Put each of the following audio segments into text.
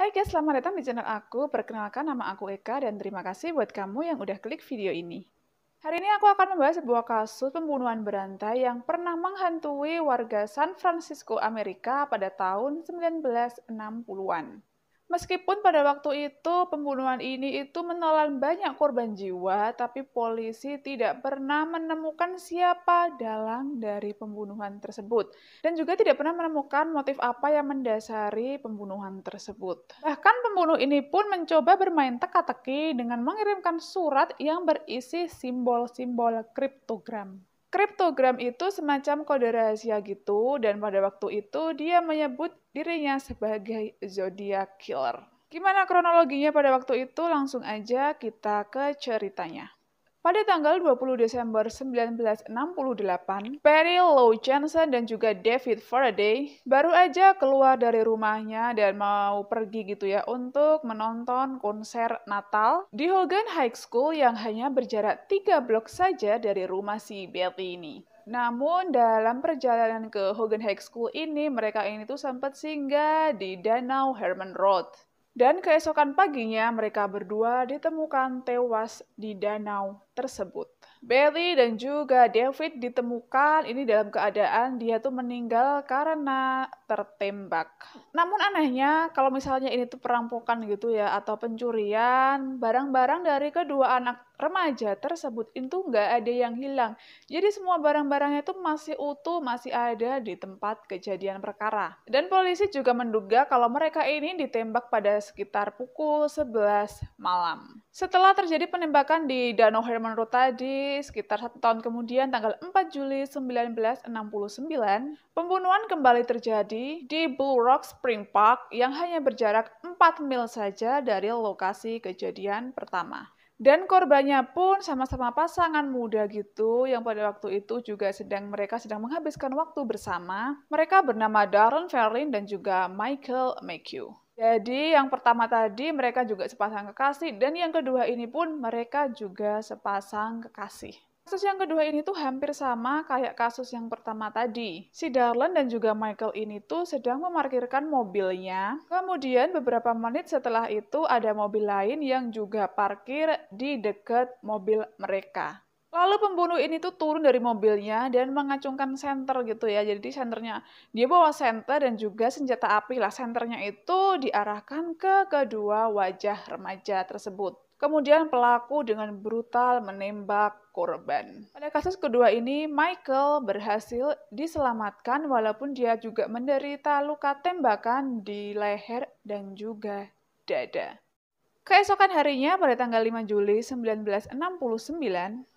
Hai guys, selamat datang di channel aku. Perkenalkan nama aku Eka dan terima kasih buat kamu yang udah klik video ini. Hari ini aku akan membahas sebuah kasus pembunuhan berantai yang pernah menghantui warga San Francisco, Amerika pada tahun 1960-an. Meskipun pada waktu itu pembunuhan ini itu menelan banyak korban jiwa, tapi polisi tidak pernah menemukan siapa dalang dari pembunuhan tersebut. Dan juga tidak pernah menemukan motif apa yang mendasari pembunuhan tersebut. Bahkan pembunuh ini pun mencoba bermain teka-teki dengan mengirimkan surat yang berisi simbol-simbol kriptogram. Kriptogram itu semacam kode rahasia gitu, dan pada waktu itu dia menyebut dirinya sebagai Zodiac Killer. Gimana kronologinya pada waktu itu? Langsung aja kita ke ceritanya. Pada tanggal 20 Desember 1968, Perry Low Jensen dan juga David Faraday baru aja keluar dari rumahnya dan mau pergi gitu ya untuk menonton konser Natal di Hogan High School yang hanya berjarak tiga blok saja dari rumah si Betty ini. Namun dalam perjalanan ke Hogan High School ini mereka ini tuh sempat singgah di Danau Herman Road. Dan keesokan paginya mereka berdua ditemukan tewas di danau tersebut. Barry dan juga David ditemukan ini dalam keadaan dia tuh meninggal karena tertembak. Namun anehnya kalau misalnya ini tuh perampokan gitu ya atau pencurian, barang-barang dari kedua anak remaja tersebut itu nggak ada yang hilang. Jadi semua barang-barangnya itu masih utuh, masih ada di tempat kejadian perkara. Dan polisi juga menduga kalau mereka ini ditembak pada sekitar pukul 11 malam. Setelah terjadi penembakan di Danau Road tadi, sekitar satu tahun kemudian tanggal 4 Juli 1969, pembunuhan kembali terjadi di Blue Rock Spring Park yang hanya berjarak 4 mil saja dari lokasi kejadian pertama dan korbannya pun sama-sama pasangan muda gitu yang pada waktu itu juga sedang mereka sedang menghabiskan waktu bersama. Mereka bernama Darren Ferlin dan juga Michael McHugh. Jadi yang pertama tadi mereka juga sepasang kekasih dan yang kedua ini pun mereka juga sepasang kekasih. Kasus yang kedua ini tuh hampir sama kayak kasus yang pertama tadi. Si Darlan dan juga Michael ini tuh sedang memarkirkan mobilnya. Kemudian beberapa menit setelah itu ada mobil lain yang juga parkir di dekat mobil mereka. Lalu pembunuh ini tuh turun dari mobilnya dan mengacungkan senter gitu ya. Jadi senternya dia bawa senter dan juga senjata api lah. Senternya itu diarahkan ke kedua wajah remaja tersebut. Kemudian pelaku dengan brutal menembak korban. Pada kasus kedua ini, Michael berhasil diselamatkan walaupun dia juga menderita luka tembakan di leher dan juga dada. Keesokan harinya pada tanggal 5 Juli 1969,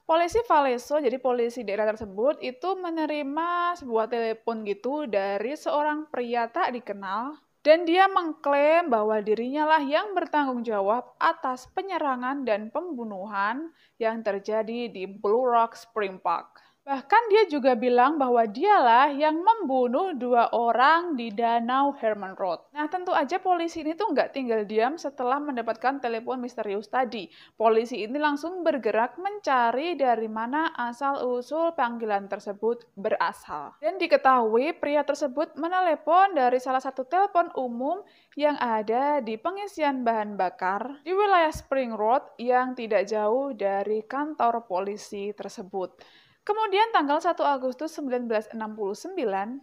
polisi Valeso, jadi polisi daerah tersebut, itu menerima sebuah telepon gitu dari seorang pria tak dikenal dan dia mengklaim bahwa dirinya lah yang bertanggung jawab atas penyerangan dan pembunuhan yang terjadi di Blue Rock Spring Park. Bahkan dia juga bilang bahwa dialah yang membunuh dua orang di Danau Herman Road. Nah tentu aja polisi ini tuh nggak tinggal diam setelah mendapatkan telepon misterius tadi. Polisi ini langsung bergerak mencari dari mana asal-usul panggilan tersebut berasal. Dan diketahui pria tersebut menelepon dari salah satu telepon umum yang ada di pengisian bahan bakar di wilayah Spring Road yang tidak jauh dari kantor polisi tersebut. Kemudian tanggal 1 Agustus 1969,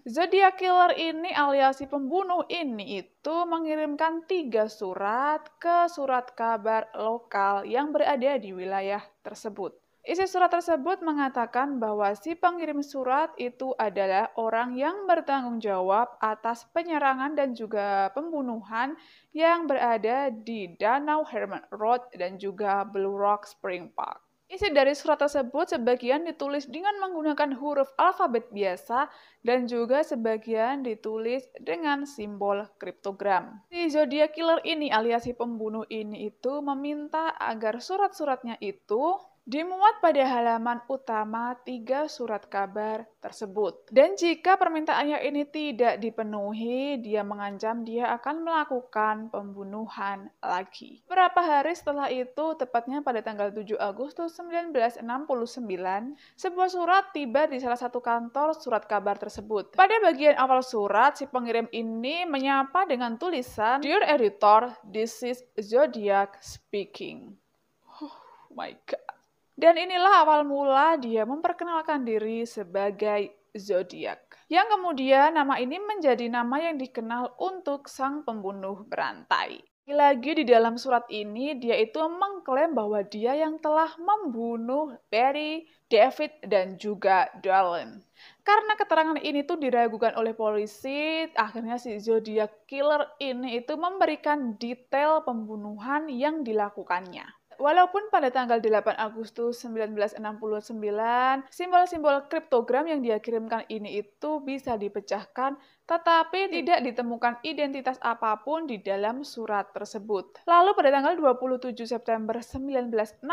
Zodiac Killer ini alias si pembunuh ini itu mengirimkan tiga surat ke surat kabar lokal yang berada di wilayah tersebut. Isi surat tersebut mengatakan bahwa si pengirim surat itu adalah orang yang bertanggung jawab atas penyerangan dan juga pembunuhan yang berada di Danau Herman Road dan juga Blue Rock Spring Park. Isi dari surat tersebut sebagian ditulis dengan menggunakan huruf alfabet biasa dan juga sebagian ditulis dengan simbol kriptogram. Si Zodiac Killer ini alias si pembunuh ini itu meminta agar surat-suratnya itu dimuat pada halaman utama tiga surat kabar tersebut. Dan jika permintaannya ini tidak dipenuhi, dia mengancam dia akan melakukan pembunuhan lagi. Berapa hari setelah itu, tepatnya pada tanggal 7 Agustus 1969, sebuah surat tiba di salah satu kantor surat kabar tersebut. Pada bagian awal surat, si pengirim ini menyapa dengan tulisan, Dear Editor, this is Zodiac speaking. Oh my God. Dan inilah awal mula dia memperkenalkan diri sebagai zodiak. Yang kemudian nama ini menjadi nama yang dikenal untuk sang pembunuh berantai. Lagi di dalam surat ini, dia itu mengklaim bahwa dia yang telah membunuh Barry, David, dan juga Darlene. Karena keterangan ini tuh diragukan oleh polisi, akhirnya si Zodiac Killer ini itu memberikan detail pembunuhan yang dilakukannya. Walaupun pada tanggal 8 Agustus 1969, simbol-simbol kriptogram yang dia kirimkan ini itu bisa dipecahkan, tetapi hmm. tidak ditemukan identitas apapun di dalam surat tersebut. Lalu pada tanggal 27 September 1969,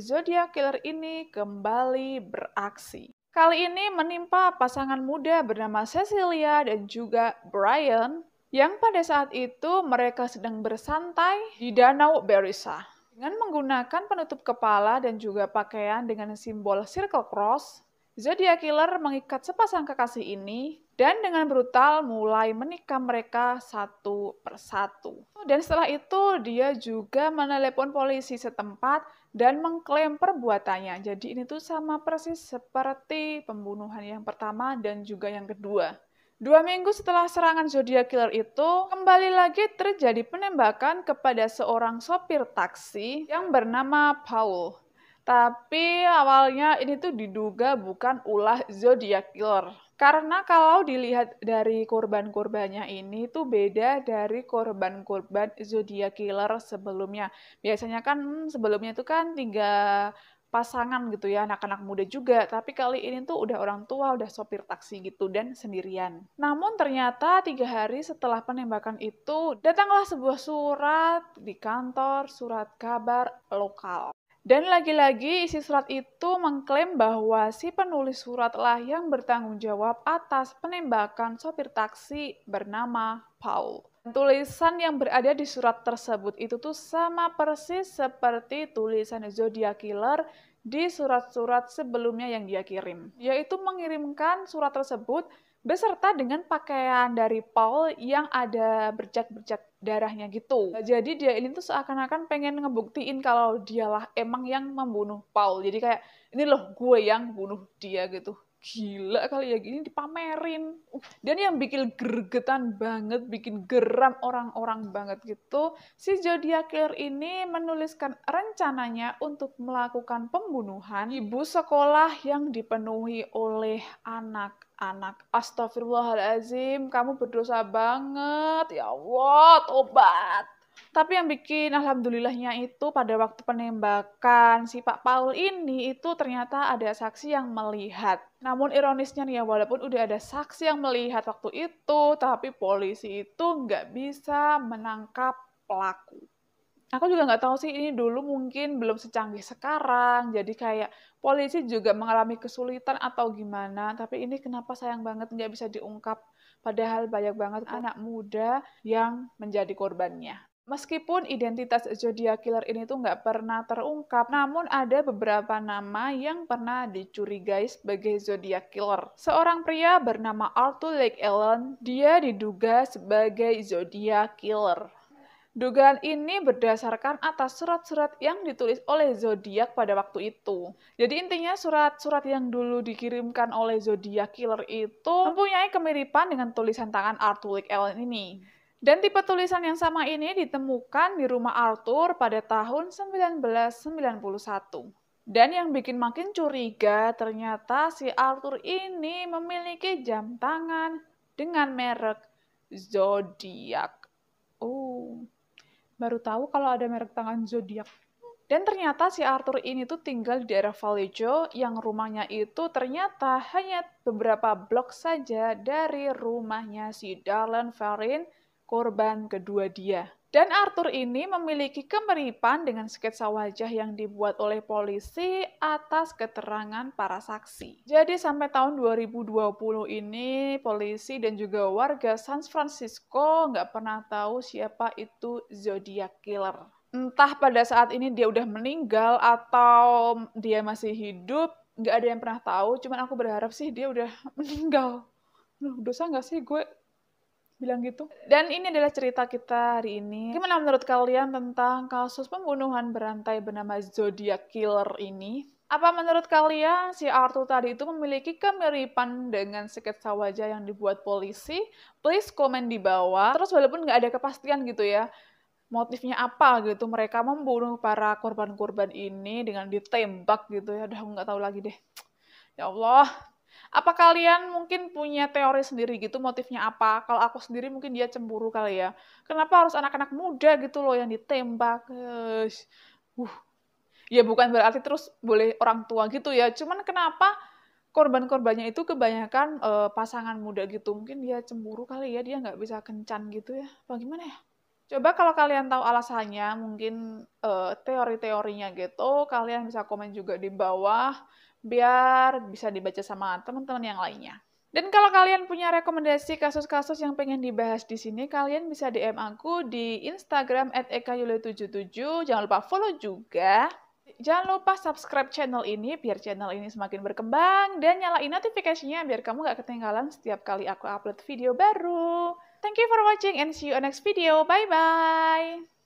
Zodiac Killer ini kembali beraksi. Kali ini menimpa pasangan muda bernama Cecilia dan juga Brian yang pada saat itu mereka sedang bersantai di Danau Berisa. Dengan menggunakan penutup kepala dan juga pakaian dengan simbol circle cross, Zodiac Killer mengikat sepasang kekasih ini dan dengan brutal mulai menikam mereka satu persatu. Dan setelah itu dia juga menelepon polisi setempat dan mengklaim perbuatannya. Jadi ini tuh sama persis seperti pembunuhan yang pertama dan juga yang kedua. Dua minggu setelah serangan Zodiac Killer itu, kembali lagi terjadi penembakan kepada seorang sopir taksi yang bernama Paul. Tapi awalnya ini tuh diduga bukan ulah Zodiac Killer. Karena kalau dilihat dari korban-korbannya ini tuh beda dari korban-korban Zodiac Killer sebelumnya. Biasanya kan hmm, sebelumnya itu kan tiga pasangan gitu ya, anak-anak muda juga. Tapi kali ini tuh udah orang tua, udah sopir taksi gitu dan sendirian. Namun ternyata tiga hari setelah penembakan itu, datanglah sebuah surat di kantor, surat kabar lokal. Dan lagi-lagi isi surat itu mengklaim bahwa si penulis suratlah yang bertanggung jawab atas penembakan sopir taksi bernama Paul. Tulisan yang berada di surat tersebut itu tuh sama persis seperti tulisan Zodiac Killer di surat-surat sebelumnya yang dia kirim, yaitu mengirimkan surat tersebut beserta dengan pakaian dari Paul yang ada bercak-bercak darahnya gitu. Jadi dia ini tuh seakan-akan pengen ngebuktiin kalau dialah emang yang membunuh Paul. Jadi kayak, ini loh gue yang bunuh dia gitu gila kali ya gini dipamerin uh, dan yang bikin gergetan banget bikin geram orang-orang banget gitu si zodiac killer ini menuliskan rencananya untuk melakukan pembunuhan ibu sekolah yang dipenuhi oleh anak anak. Astagfirullahalazim, kamu berdosa banget. Ya Allah, tobat. Tapi yang bikin alhamdulillahnya itu pada waktu penembakan si Pak Paul ini itu ternyata ada saksi yang melihat. Namun ironisnya nih ya, walaupun udah ada saksi yang melihat waktu itu, tapi polisi itu nggak bisa menangkap pelaku. Aku juga nggak tahu sih ini dulu mungkin belum secanggih sekarang, jadi kayak polisi juga mengalami kesulitan atau gimana. Tapi ini kenapa sayang banget nggak bisa diungkap, padahal banyak banget anak muda yang menjadi korbannya. Meskipun identitas Zodiac Killer ini tuh nggak pernah terungkap, namun ada beberapa nama yang pernah dicurigai sebagai Zodiac Killer. Seorang pria bernama Arthur Lake Allen, dia diduga sebagai Zodiac Killer. Dugaan ini berdasarkan atas surat-surat yang ditulis oleh zodiak pada waktu itu. Jadi intinya surat-surat yang dulu dikirimkan oleh zodiak killer itu mempunyai kemiripan dengan tulisan tangan Arthur Lake Allen ini. Dan tipe tulisan yang sama ini ditemukan di rumah Arthur pada tahun 1991. Dan yang bikin makin curiga, ternyata si Arthur ini memiliki jam tangan dengan merek Zodiac. Oh, baru tahu kalau ada merek tangan Zodiac. Dan ternyata si Arthur ini tuh tinggal di daerah Vallejo yang rumahnya itu ternyata hanya beberapa blok saja dari rumahnya si Darlen Farin korban kedua dia. Dan Arthur ini memiliki kemiripan dengan sketsa wajah yang dibuat oleh polisi atas keterangan para saksi. Jadi sampai tahun 2020 ini polisi dan juga warga San Francisco nggak pernah tahu siapa itu Zodiac Killer. Entah pada saat ini dia udah meninggal atau dia masih hidup, nggak ada yang pernah tahu. Cuman aku berharap sih dia udah meninggal. Loh, dosa nggak sih gue bilang gitu. Dan ini adalah cerita kita hari ini. Gimana menurut kalian tentang kasus pembunuhan berantai bernama Zodiac Killer ini? Apa menurut kalian si Arthur tadi itu memiliki kemiripan dengan sketsa wajah yang dibuat polisi? Please komen di bawah. Terus walaupun nggak ada kepastian gitu ya, motifnya apa gitu mereka membunuh para korban-korban ini dengan ditembak gitu ya udah nggak tahu lagi deh ya Allah apa kalian mungkin punya teori sendiri gitu motifnya apa? Kalau aku sendiri mungkin dia cemburu kali ya. Kenapa harus anak-anak muda gitu loh yang ditembak? Uh. Ya bukan berarti terus boleh orang tua gitu ya. Cuman kenapa korban-korbannya itu kebanyakan uh, pasangan muda gitu. Mungkin dia cemburu kali ya, dia nggak bisa kencan gitu ya. Apa gimana ya? Coba kalau kalian tahu alasannya, mungkin uh, teori-teorinya gitu, kalian bisa komen juga di bawah biar bisa dibaca sama teman-teman yang lainnya. Dan kalau kalian punya rekomendasi kasus-kasus yang pengen dibahas di sini, kalian bisa DM aku di Instagram at 77 Jangan lupa follow juga. Jangan lupa subscribe channel ini biar channel ini semakin berkembang dan nyalain notifikasinya biar kamu gak ketinggalan setiap kali aku upload video baru. Thank you for watching and see you on next video. Bye-bye!